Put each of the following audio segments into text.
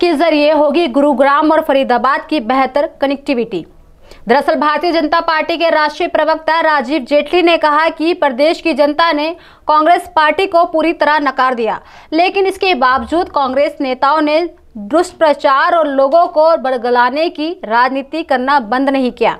के जरिए होगी गुरुग्राम और फरीदाबाद की बेहतर कनेक्टिविटी दरअसल भारतीय जनता पार्टी के राष्ट्रीय प्रवक्ता राजीव जेटली ने कहा कि प्रदेश की जनता ने कांग्रेस पार्टी को पूरी तरह नकार दिया लेकिन इसके बावजूद कांग्रेस नेताओं ने दुष्प्रचार और लोगों को बड़गलाने की राजनीति करना बंद नहीं किया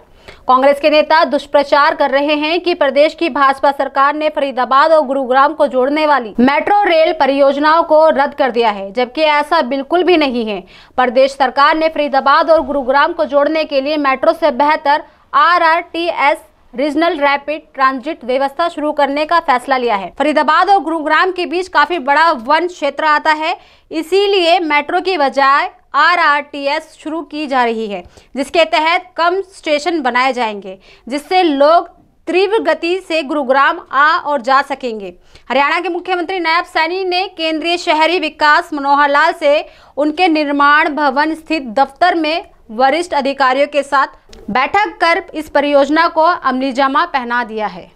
कांग्रेस के नेता दुष्प्रचार कर रहे हैं कि प्रदेश की भाजपा सरकार ने फरीदाबाद और गुरुग्राम को जोड़ने वाली मेट्रो रेल परियोजनाओं को रद्द कर दिया है जबकि ऐसा बिल्कुल भी नहीं है प्रदेश सरकार ने फरीदाबाद और गुरुग्राम को जोड़ने के लिए मेट्रो से बेहतर आरआरटीएस रीजनल रैपिड ट्रांजिट व्यवस्था शुरू करने का फैसला लिया है फरीदाबाद और गुरुग्राम के बीच काफी बड़ा वन क्षेत्र आता है इसीलिए मेट्रो की बजाय आरआरटीएस शुरू की जा रही है जिसके तहत कम स्टेशन बनाए जाएंगे जिससे लोग तीव्र गति से गुरुग्राम आ और जा सकेंगे हरियाणा के मुख्यमंत्री नायब सैनी ने केंद्रीय शहरी विकास मनोहर लाल से उनके निर्माण भवन स्थित दफ्तर में वरिष्ठ अधिकारियों के साथ बैठक कर इस परियोजना को अमली जमा पहना दिया है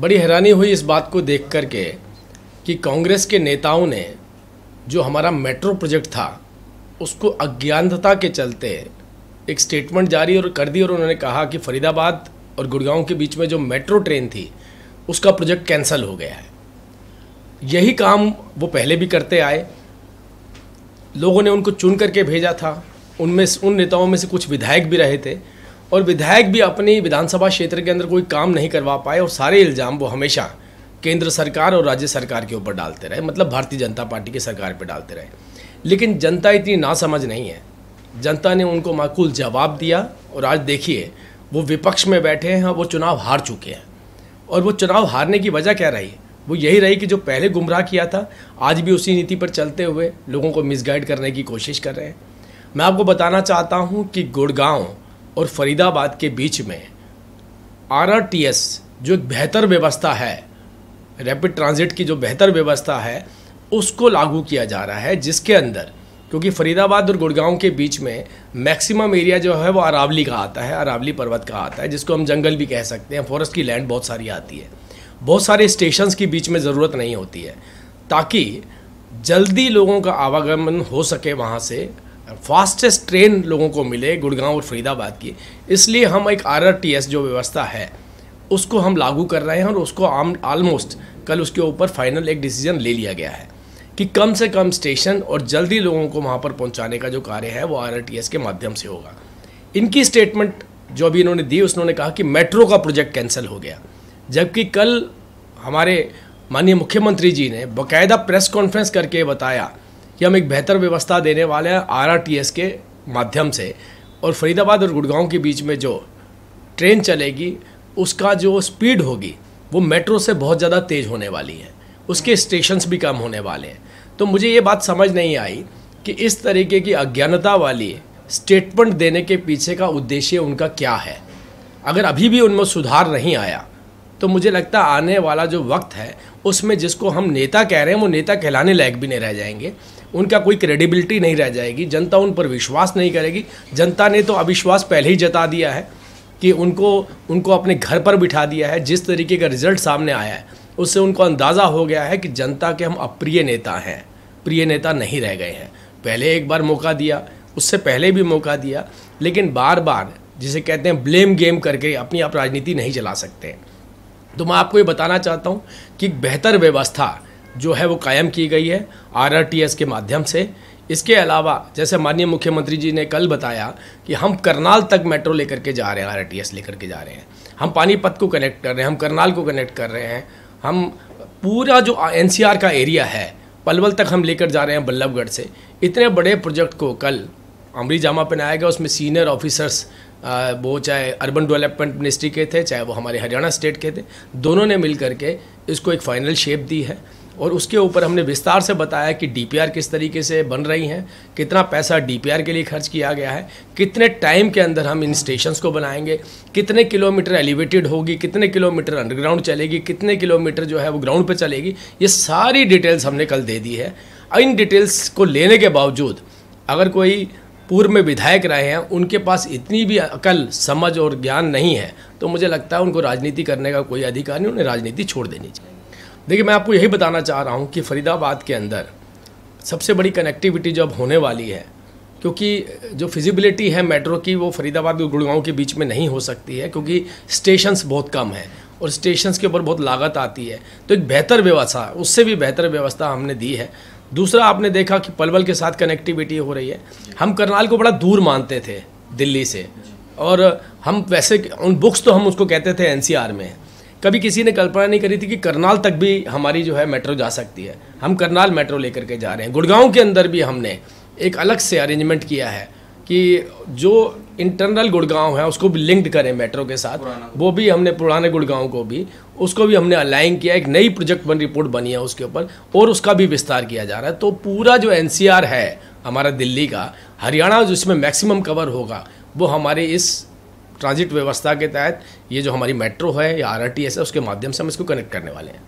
बड़ी हैरानी हुई इस बात को देख करके कि कांग्रेस के नेताओं ने जो हमारा मेट्रो प्रोजेक्ट था उसको अज्ञानता के चलते एक स्टेटमेंट जारी और कर दी और उन्होंने कहा कि फरीदाबाद और गुड़गांव के बीच में जो मेट्रो ट्रेन थी उसका प्रोजेक्ट कैंसिल हो गया है यही काम वो पहले भी करते आए लोगों ने उनको चुन करके भेजा था उनमें उन नेताओं में से कुछ विधायक भी रहे थे और विधायक भी अपनी विधानसभा क्षेत्र के अंदर कोई काम नहीं करवा पाए और सारे इल्ज़ाम वो हमेशा केंद्र सरकार और राज्य सरकार के ऊपर डालते रहे मतलब भारतीय जनता पार्टी की सरकार पर डालते रहे लेकिन जनता इतनी नासमझ नहीं है जनता ने उनको माकूल जवाब दिया और आज देखिए वो विपक्ष में बैठे हैं वो चुनाव हार चुके हैं और वो चुनाव हारने की वजह क्या रही वो यही रही कि जो पहले गुमराह किया था आज भी उसी नीति पर चलते हुए लोगों को मिसगाइड करने की कोशिश कर रहे हैं मैं आपको बताना चाहता हूँ कि गुड़गांव और फरीदाबाद के बीच में आर जो एक बेहतर व्यवस्था है रैपिड ट्रांजिट की जो बेहतर व्यवस्था है उसको लागू किया जा रहा है जिसके अंदर क्योंकि फरीदाबाद और गुड़गांव के बीच में मैक्सिमम एरिया जो है वो अरावली का आता है अरावली पर्वत का आता है जिसको हम जंगल भी कह सकते हैं फॉरेस्ट की लैंड बहुत सारी आती है बहुत सारे स्टेशंस की बीच में ज़रूरत नहीं होती है ताकि जल्दी लोगों का आवागमन हो सके वहाँ से फास्टेस्ट ट्रेन लोगों को मिले गुड़गांव और फरीदाबाद की इसलिए हम एक आर जो व्यवस्था है उसको हम लागू कर रहे हैं और उसको आम ऑलमोस्ट कल उसके ऊपर फाइनल एक डिसीजन ले लिया गया है कि कम से कम स्टेशन और जल्दी लोगों को वहाँ पर पहुँचाने का जो कार्य है वो आर के माध्यम से होगा इनकी स्टेटमेंट जो अभी इन्होंने दी उसने कहा कि मेट्रो का प्रोजेक्ट कैंसिल हो गया जबकि कल हमारे माननीय मुख्यमंत्री जी ने बाकायदा प्रेस कॉन्फ्रेंस करके बताया कि हम एक बेहतर व्यवस्था देने वाले हैं आर के माध्यम से और फरीदाबाद और गुड़गांव के बीच में जो ट्रेन चलेगी उसका जो स्पीड होगी वो मेट्रो से बहुत ज़्यादा तेज़ होने वाली है उसके स्टेशंस भी कम होने वाले हैं तो मुझे ये बात समझ नहीं आई कि इस तरीके की अज्ञानता वाली स्टेटमेंट देने के पीछे का उद्देश्य उनका क्या है अगर अभी भी उनमें सुधार नहीं आया तो मुझे लगता आने वाला जो वक्त है उसमें जिसको हम नेता कह रहे हैं वो नेता कहलाने लायक भी नहीं रह जाएंगे उनका कोई क्रेडिबिलिटी नहीं रह जाएगी जनता उन पर विश्वास नहीं करेगी जनता ने तो अविश्वास पहले ही जता दिया है कि उनको उनको अपने घर पर बिठा दिया है जिस तरीके का रिजल्ट सामने आया है उससे उनको अंदाज़ा हो गया है कि जनता के हम अप्रिय नेता हैं प्रिय नेता नहीं रह गए हैं पहले एक बार मौका दिया उससे पहले भी मौका दिया लेकिन बार बार जिसे कहते हैं ब्लेम गेम करके अपनी आप राजनीति नहीं चला सकते तो मैं आपको ये बताना चाहता हूँ कि बेहतर व्यवस्था जो है वो कायम की गई है आर के माध्यम से इसके अलावा जैसे माननीय मुख्यमंत्री जी ने कल बताया कि हम करनाल तक मेट्रो लेकर के जा रहे हैं आर लेकर के जा रहे हैं हम पानीपत को कनेक्ट कर रहे हैं हम करनाल को कनेक्ट कर रहे हैं हम पूरा जो एन का एरिया है पलवल तक हम लेकर जा रहे हैं बल्लभगढ़ से इतने बड़े प्रोजेक्ट को कल अमरी जामा पहनाया गया उसमें सीनियर ऑफिसर्स वो चाहे अर्बन डेवलपमेंट मिनिस्ट्री के थे चाहे वो हमारे हरियाणा स्टेट के थे दोनों ने मिल करके इसको एक फाइनल शेप दी है और उसके ऊपर हमने विस्तार से बताया कि डी किस तरीके से बन रही हैं कितना पैसा डी के लिए खर्च किया गया है कितने टाइम के अंदर हम इन स्टेशन को बनाएंगे कितने किलोमीटर एलिवेटेड होगी कितने किलोमीटर अंडरग्राउंड चलेगी कितने किलोमीटर जो है वो ग्राउंड पर चलेगी ये सारी डिटेल्स हमने कल दे दी है इन डिटेल्स को लेने के बावजूद अगर कोई पूर्व में विधायक रहे हैं उनके पास इतनी भी अकल समझ और ज्ञान नहीं है तो मुझे लगता है उनको राजनीति करने का कोई अधिकार नहीं उन्हें राजनीति छोड़ देनी चाहिए देखिए मैं आपको यही बताना चाह रहा हूँ कि फरीदाबाद के अंदर सबसे बड़ी कनेक्टिविटी जब होने वाली है क्योंकि जो फिजिबिलिटी है मेट्रो की वो फरीदाबाद और गुड़गांव के बीच में नहीं हो सकती है क्योंकि स्टेशंस बहुत कम हैं और स्टेशंस के ऊपर बहुत लागत आती है तो एक बेहतर व्यवस्था उससे भी बेहतर व्यवस्था हमने दी है दूसरा आपने देखा कि पलवल के साथ कनेक्टिविटी हो रही है हम करनाल को बड़ा दूर मानते थे दिल्ली से और हम वैसे उन बुक्स तो हम उसको कहते थे एनसीआर में कभी किसी ने कल्पना नहीं करी थी कि करनाल तक भी हमारी जो है मेट्रो जा सकती है हम करनाल मेट्रो लेकर के जा रहे हैं गुड़गांव के अंदर भी हमने एक अलग से अरेंजमेंट किया है कि जो इंटरनल गुड़गांव है उसको भी लिंक्ड करें मेट्रो के साथ वो भी हमने पुराने गुड़गांव को भी उसको भी हमने अलाइन किया एक नई प्रोजेक्ट बन रिपोर्ट बनी है उसके ऊपर और उसका भी विस्तार किया जा रहा है तो पूरा जो एन है हमारा दिल्ली का हरियाणा जिसमें मैक्सिमम कवर होगा वो हमारे इस ट्रांजिट व्यवस्था के तहत ये जो हमारी मेट्रो है या आर है उसके माध्यम से हम इसको कनेक्ट करने वाले हैं